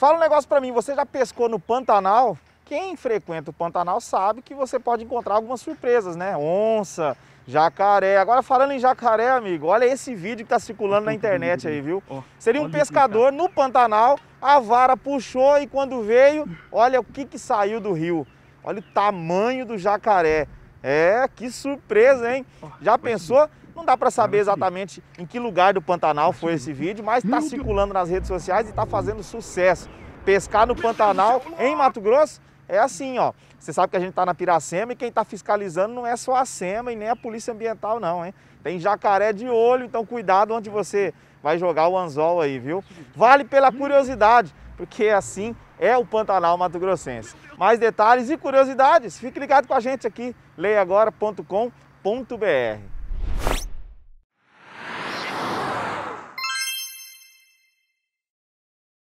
Fala um negócio para mim, você já pescou no Pantanal? Quem frequenta o Pantanal sabe que você pode encontrar algumas surpresas, né? Onça, jacaré. Agora falando em jacaré, amigo, olha esse vídeo que tá circulando na internet aí, viu? Seria um pescador no Pantanal, a vara puxou e quando veio, olha o que que saiu do rio. Olha o tamanho do jacaré. É, que surpresa, hein? Já pensou? Não dá para saber exatamente em que lugar do Pantanal foi esse vídeo, mas está circulando nas redes sociais e está fazendo sucesso. Pescar no Pantanal, em Mato Grosso, é assim, ó. Você sabe que a gente está na Piracema e quem está fiscalizando não é só a SEMA e nem a Polícia Ambiental, não, hein? Tem jacaré de olho, então cuidado onde você vai jogar o anzol aí, viu? Vale pela curiosidade, porque é assim é o Pantanal Mato Grossense. Mais detalhes e curiosidades, fique ligado com a gente aqui, leiagora.com.br.